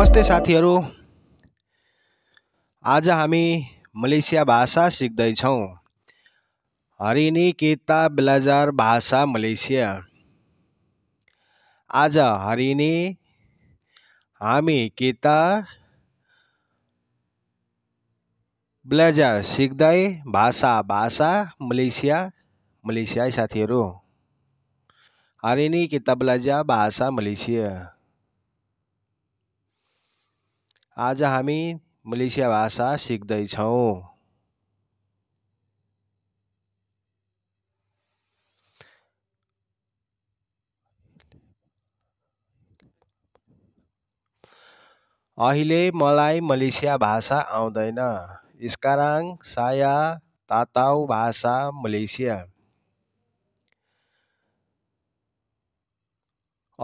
नमस्ते साथी आज हमी मलेसिया भाषा सीख हरिणी केता बेलाजार भाषा मलेसिया आज हरिणी हामी केता ब्लेजर सीख भाषा भाषा मलेसिया मलेसियाई साथी हरिणी केता ब्लाजा भाषा मलेसिया आज हामी मलेसिया भाषा सिक्दैछौँ अहिले मलाई मलेसिया भाषा आउँदैन यसकारण साया ताताउ भाषा मलेसिया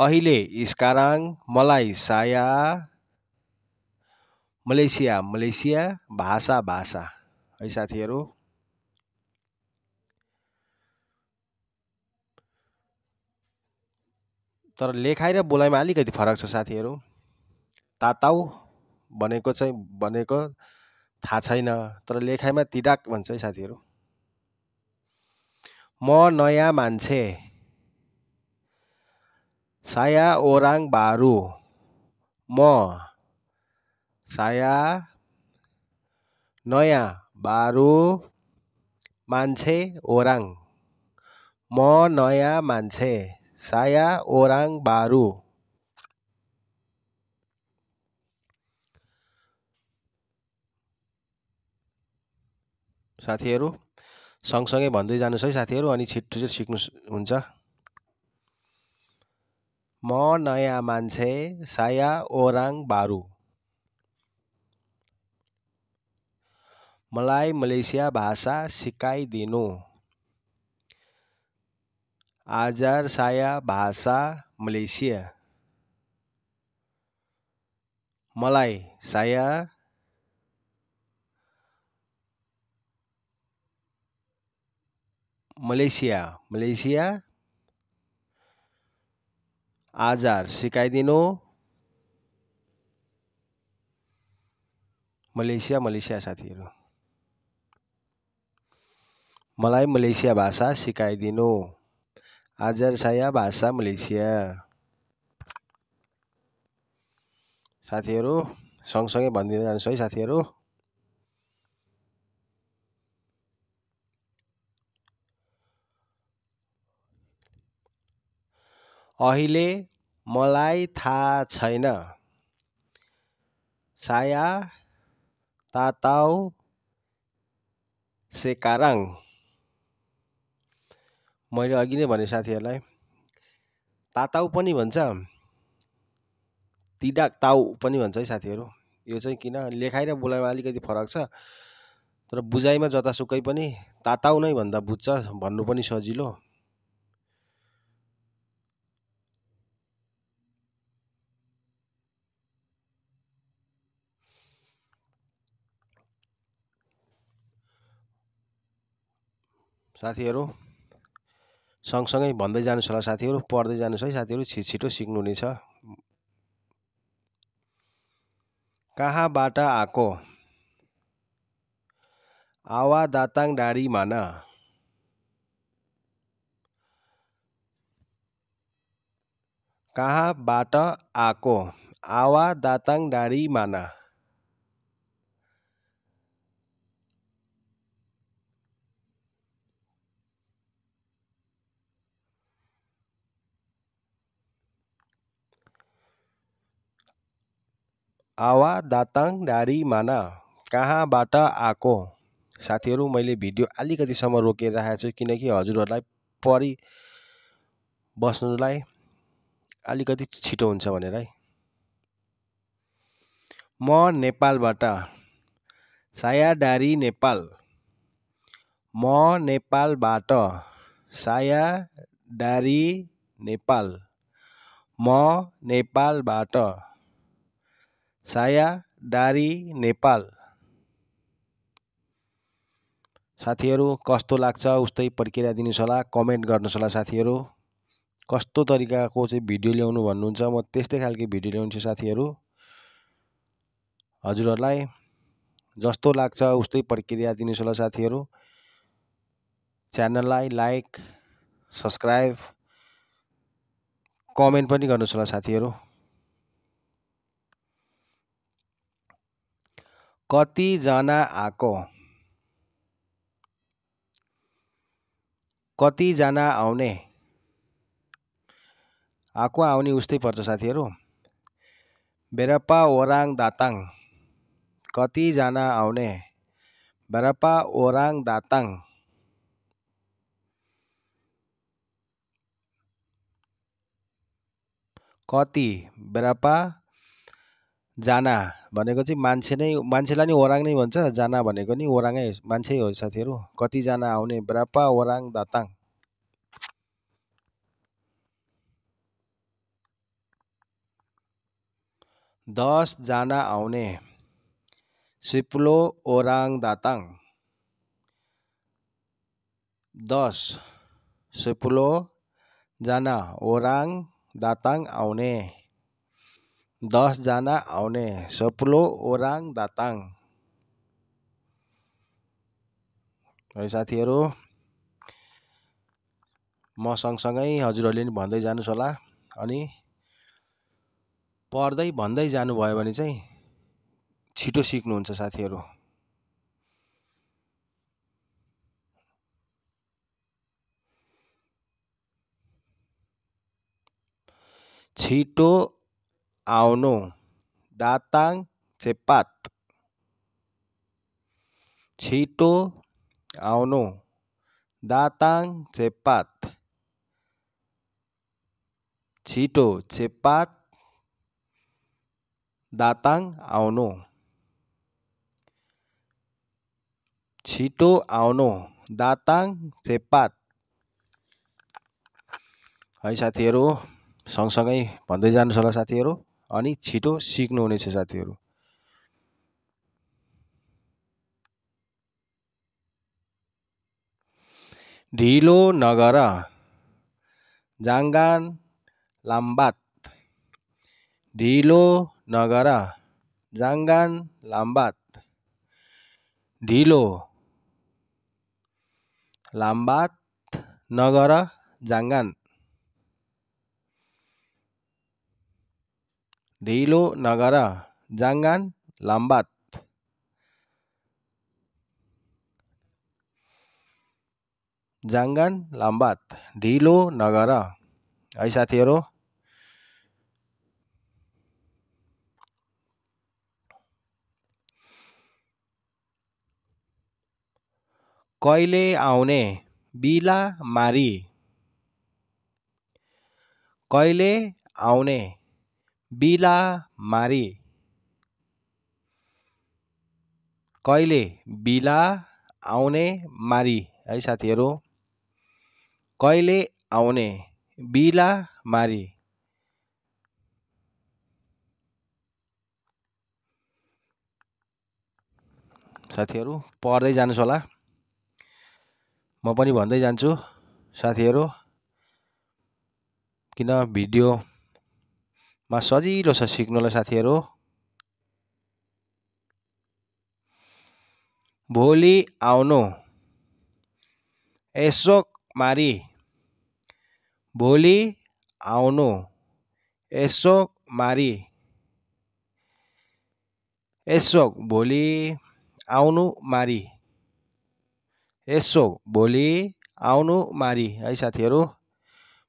अहिले यसकारण मलाई साया मलेसिया मलेसिया भाषा भाषा है साथीहरू तर लेखाइ र बोलाइमा अलिकति फरक छ साथीहरू ताताउ भनेको चाहिँ भनेको थाहा छैन तर लेखाइमा तिडाक भन्छ है साथीहरू म नयाँ मान्छे साया ओराङ बारु म साया नयाँ बारु मान्छे ओराङ म नयाँ मान्छे साया ओराङ बारु साथीहरू सँगसँगै भन्दै जानुहोस् है साथीहरू अनि छिट्टो छिटो सिक्नु हुन्छ म नयाँ मान्छे साया ओराङ बारु मलाई Malaysia bahasa sikaidinu. Ajar saya bahasa Malaysia. Malai, saya Malaysia, Malaysia. Ajar sikaidinu. Malaysia, Malaysia itu. Malai Malaysia bahasa sikai dino. Ajar saya bahasa Malaysia. Satiru, song-songnya bandingnya dan soi satheru. Ahile malai tha China. Saya tahu sekarang. मैले अघि नै भने साथीहरूलाई ताताउ पनि भन्छ तिडाक ताउ पनि भन्छ है साथीहरू यो चाहिँ किन लेखाइ र बोलाइमा अलिकति फरक छ तर बुझाइमा जतासुकै पनि ताताउ नै भन्दा बुझ्छ भन्नु पनि सजिलो साथीहरू सँगसँगै भन्दै जानुहोस् होला साथीहरू पढ्दै जानुहोस् है साथीहरू छिटो छिटो सिक्नुहुनेछ कहाँबाट आएको आवा दाताङ डाडी मान कहाँबाट आएको आवा दाताङ डाडी माना आवा दाताङ डाँडी माना कहाँबाट आएको साथीहरू मैले भिडियो अलिकतिसम्म रोकेर राखेको छु किनकि हजुरहरूलाई परि बस्नुलाई अलिकति छिटो हुन्छ भनेर है म नेपालबाट सायाडारी नेपाल म नेपालबाट सायाडारी नेपाल म नेपालबाट saya dari नेपाल साथीहरू कस्तो लाग्छ उस्तै प्रक्रिया दिनुहोस् होला कमेन्ट गर्नुहोस् होला साथीहरू कस्तो तरिकाको चाहिँ भिडियो ल्याउनु भन्नुहुन्छ म त्यस्तै खालको भिडियो ल्याउँछु साथीहरू हजुरहरूलाई जस्तो लाग्छ उस्तै प्रक्रिया दिनुहोस् होला साथीहरू च्यानललाई लाइक सब्सक्राइब कमेन्ट पनि गर्नुहोस् होला साथीहरू कतिजना आएको कतिजना आउने आएको आउने उस्तै पर्छ साथीहरू बेरप्पा ओराङ दाताङ कतिजना आउने बेरप्पा ओराङ दाताङ कति berapa जाना भनेको चाहिँ मान्छे नै मान्छेलाई नि ओराङ नै भन्छ जाना भनेको नि ओराङै मान्छे हो साथीहरू कतिजना आउने ब्रापा ओराङ दाताङ दसजना आउने सिप्लो ओराङ दाताङ दस सिप्लो जना ओराङ दाताङ आउने दसजना आउने सप्लो ओराङ दाताङ है साथीहरू म सँगसँगै हजुरहरूले नि भन्दै जानुहोस् होला अनि पढ्दै भन्दै जानुभयो भने चाहिँ छिटो सिक्नुहुन्छ साथीहरू छिटो Aono datang cepat. Cito aono datang cepat. Cito cepat. Datang, aono. Cito aono datang cepat. Satiru, song-songai, भन्दै jangan salah Satiru. अनि छिटो सिक्नुहुनेछ साथीहरू ढिलो नगर जाङ्गान लाम्बात ढिलो नगर जाङ्गान लाम्बात ढिलो लाम्बात नगर जाङ्गान ढिलो नगर जाङ्गान लम्बात जाङ्गान लम्बात ढिलो नगर है साथीहरू कहिले आउने बिला मारी कहिले आउने बिला मारी कहिले बिला आउने मारी है साथीहरू कहिले आउने बिला मारी साथीहरू पढ्दै जानुहोस् होला म पनि भन्दै जान्छु साथीहरू किन video más los asignó a cero. Bolí a uno. Eso, Mari. Boli a uno. Eso, Mari. Eso, Boli a uno, Mari. Eso, Boli a uno, Mari. Ahí se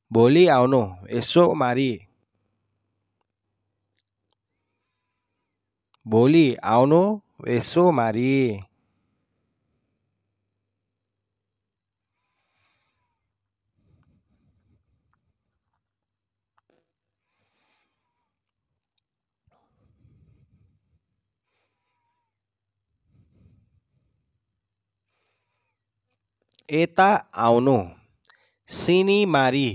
Boli a uno. Eso, Mari. भोलि आउनु यसो मारी यता आउनु सिनी मारी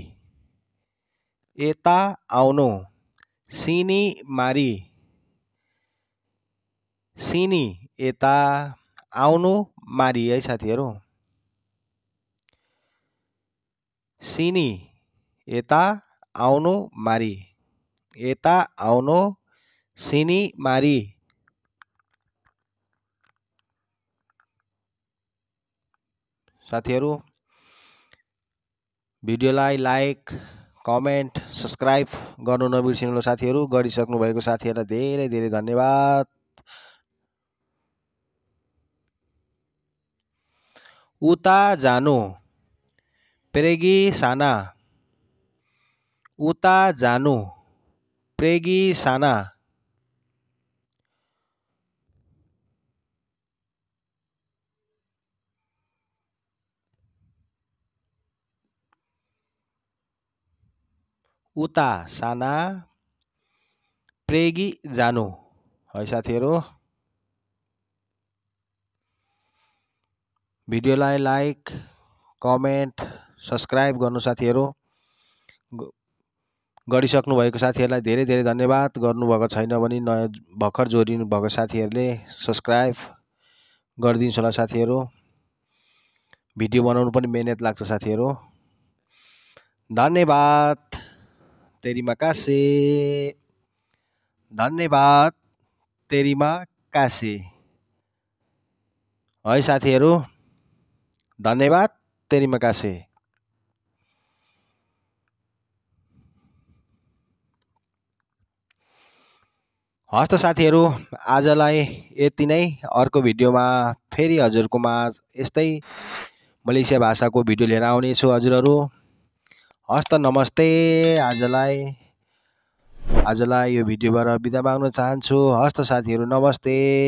एता आउनु सीनी मारी सिनी यता आउनु मारी है साथीहरू सिनी यता आउनु मारी यता आउनु सिनी मारी साथीहरू भिडियोलाई लाइक कमेन्ट सब्सक्राइब गर्नु नबिर्सिनु साथीहरू गरिसक्नु भएको साथीहरूलाई धेरै धेरै धन्यवाद उता जानो प्रेगी साना उता जानो प्रेगी साना उता साना प्रेगी जानो है साथी भिडियोलाई लाइक कमेन्ट सब्सक्राइब गर्नु साथीहरू गरिसक्नु भएको साथीहरूलाई धेरै धेरै धन्यवाद गर्नुभएको छैन भने नयाँ भर्खर जोडिनु भएको साथीहरूले सब्सक्राइब गरिदिनुहोस् होला साथीहरू भिडियो बनाउनु पनि मिहिनेत लाग्छ साथीहरू धन्यवाद तेरिमा कासे धन्यवाद तेरिमा कासे है साथीहरू धन्यवाद मकासे हस् हस्त साथीहरू आजलाई यति नै अर्को भिडियोमा फेरि हजुरकोमा यस्तै मलेसिया भाषाको भिडियो लिएर आउनेछु हजुरहरू हस्त नमस्ते आजलाई आजलाई यो भिडियोबाट बिदा माग्न चाहन्छु हस्त साथीहरू नमस्ते